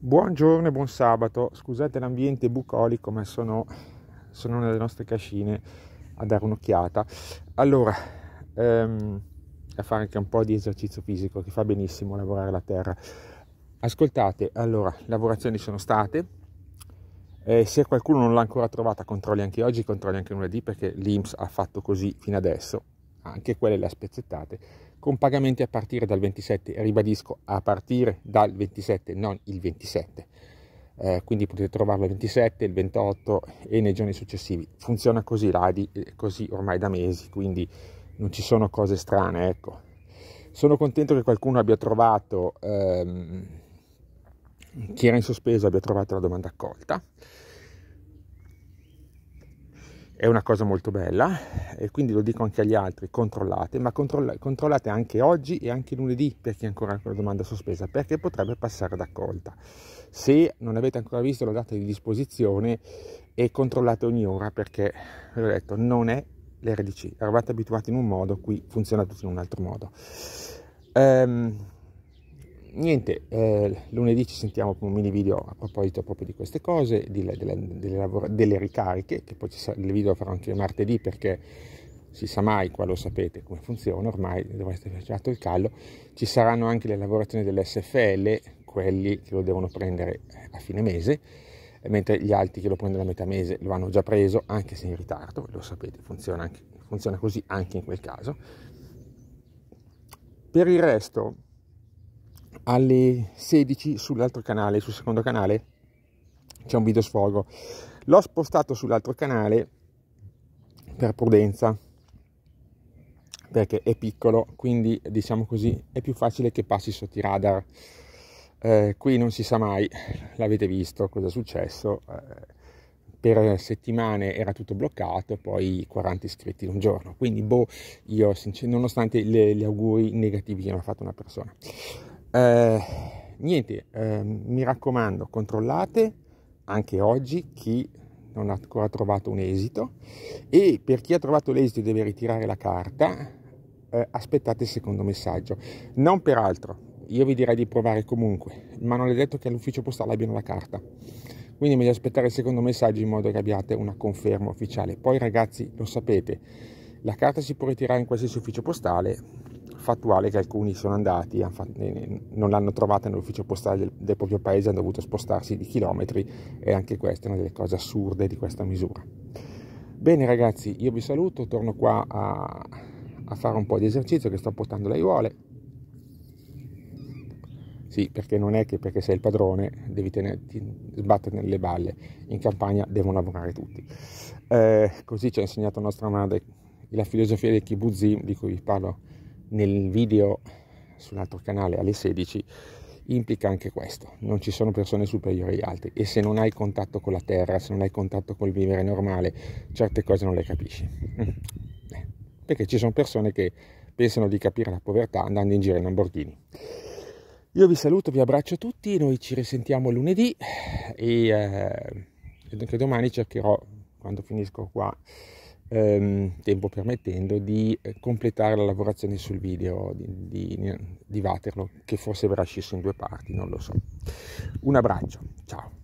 Buongiorno e buon sabato, scusate l'ambiente bucolico ma sono, sono nelle nostre cascine a dare un'occhiata. Allora, ehm, a fare anche un po' di esercizio fisico che fa benissimo lavorare la terra. Ascoltate, allora, lavorazioni sono state, eh, se qualcuno non l'ha ancora trovata controlli anche oggi, controlli anche lunedì perché l'IMS ha fatto così fino adesso anche quelle le ha spezzettate, con pagamenti a partire dal 27, ribadisco a partire dal 27, non il 27. Eh, quindi potete trovarlo il 27, il 28 e nei giorni successivi. Funziona così l'ADI, eh, così ormai da mesi, quindi non ci sono cose strane, ecco. Sono contento che qualcuno abbia trovato, ehm, chi era in sospeso abbia trovato la domanda accolta. È una cosa molto bella, e quindi lo dico anche agli altri, controllate, ma controllate anche oggi e anche lunedì per chi ha ancora una domanda sospesa, perché potrebbe passare ad accolta. Se non avete ancora visto la data di disposizione, e controllate ogni ora perché, ve ho detto, non è l'RDC. Eravate abituati in un modo, qui funziona tutto in un altro modo. Um, niente, eh, lunedì ci sentiamo con un mini video a proposito proprio di queste cose, di, delle, delle, delle, ricariche, che poi sa, il video farò anche martedì perché si sa mai, qua lo sapete come funziona, ormai dovreste aver fatto il callo, ci saranno anche le lavorazioni dell'SFL, quelli che lo devono prendere eh, a fine mese, mentre gli altri che lo prendono a metà mese lo hanno già preso, anche se in ritardo, lo sapete, funziona, anche, funziona così anche in quel caso. Per il resto alle 16 sull'altro canale, sul secondo canale c'è un video sfogo. L'ho spostato sull'altro canale per prudenza perché è piccolo, quindi diciamo così è più facile che passi sotto i radar. Eh, qui non si sa mai, l'avete visto cosa è successo. Eh, per settimane era tutto bloccato, poi 40 iscritti in un giorno. Quindi, boh, io nonostante le, gli auguri negativi che mi ha fatto una persona. Eh, niente, eh, mi raccomando, controllate anche oggi chi non ha ancora trovato un esito e per chi ha trovato l'esito e deve ritirare la carta, eh, aspettate il secondo messaggio. Non per altro, io vi direi di provare comunque, ma non è detto che all'ufficio postale abbiano la carta. Quindi è meglio aspettare il secondo messaggio in modo che abbiate una conferma ufficiale. Poi ragazzi, lo sapete, la carta si può ritirare in qualsiasi ufficio postale, fattuale che alcuni sono andati, non l'hanno trovata nell'ufficio postale del, del proprio paese, hanno dovuto spostarsi di chilometri e anche questa è una delle cose assurde di questa misura. Bene ragazzi, io vi saluto, torno qua a, a fare un po' di esercizio che sto portando le aiuole. Sì, perché non è che perché sei il padrone devi sbattere nelle balle, in campagna devono lavorare tutti. Eh, così ci ha insegnato nostra madre la filosofia del kibbuzim di cui vi parlo nel video sull'altro canale alle 16 implica anche questo, non ci sono persone superiori agli altri e se non hai contatto con la terra, se non hai contatto col vivere normale, certe cose non le capisci. Eh, perché ci sono persone che pensano di capire la povertà andando in giro in Lamborghini. Io vi saluto, vi abbraccio a tutti, noi ci risentiamo lunedì e eh, domani cercherò, quando finisco qua, ehm, tempo permettendo, di eh, completare la lavorazione sul video di, di, di Vaterlo, che forse verrà sceso in due parti, non lo so. Un abbraccio, ciao!